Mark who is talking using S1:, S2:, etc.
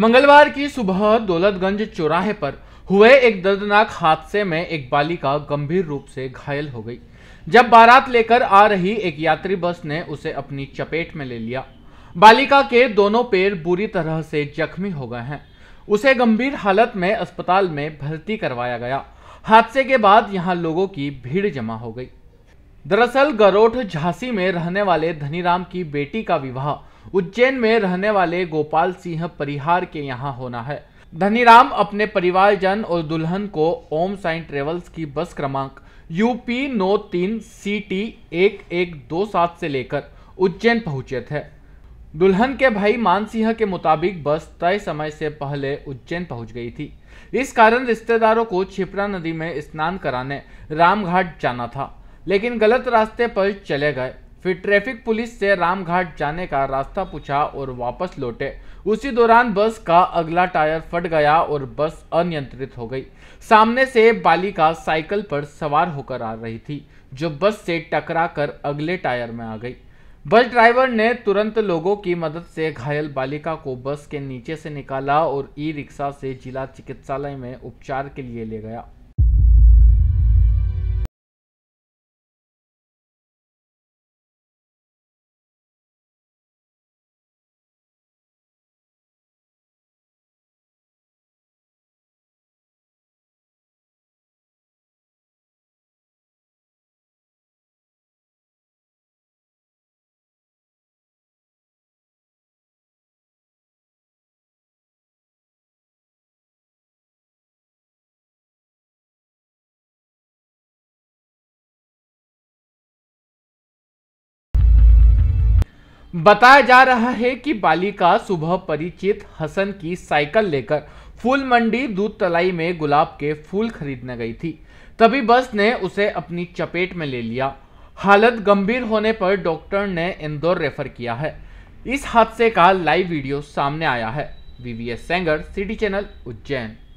S1: मंगलवार की सुबह दौलतगंज चौराहे पर हुए एक दर्दनाक हादसे में एक बालिका गंभीर रूप से घायल हो गई जब बारात लेकर आ रही एक यात्री बस ने उसे अपनी चपेट में ले लिया बालिका के दोनों पैर बुरी तरह से जख्मी हो गए हैं उसे गंभीर हालत में अस्पताल में भर्ती करवाया गया हादसे के बाद यहां लोगों की भीड़ जमा हो गई दरअसल गरोठ झांसी में रहने वाले धनीराम की बेटी का विवाह उज्जैन में रहने वाले गोपाल सिंह परिहार के यहाँ होना है धनीराम अपने परिवारजन और दुल्हन को ओम साइन ट्रेवल्स की बस क्रमांक यूपी नौ तीन सी टी एक एक दो सात से लेकर उज्जैन पहुंचे थे दुल्हन के भाई मान सिंह के मुताबिक बस तय समय से पहले उज्जैन पहुंच गई थी इस कारण रिश्तेदारों को छिपरा नदी में स्नान कराने रामघाट जाना था लेकिन गलत रास्ते पर चले गए फिर ट्रैफिक पुलिस से रामघाट जाने का रास्ता पूछा और वापस लौटे उसी दौरान बस का अगला टायर फट गया और बस अनियंत्रित हो गई सामने से बालिका साइकिल पर सवार होकर आ रही थी जो बस से टकरा कर अगले टायर में आ गई बस ड्राइवर ने तुरंत लोगों की मदद से घायल बालिका को बस के नीचे से निकाला और ई रिक्शा से जिला चिकित्सालय में उपचार के लिए ले गया बताया जा रहा है कि बालिका सुबह परिचित हसन की साइकिल लेकर फूल मंडी दूध तलाई में गुलाब के फूल खरीदने गई थी तभी बस ने उसे अपनी चपेट में ले लिया हालत गंभीर होने पर डॉक्टर ने इंदौर रेफर किया है इस हादसे का लाइव वीडियो सामने आया है VVS Sengar city channel Ujjain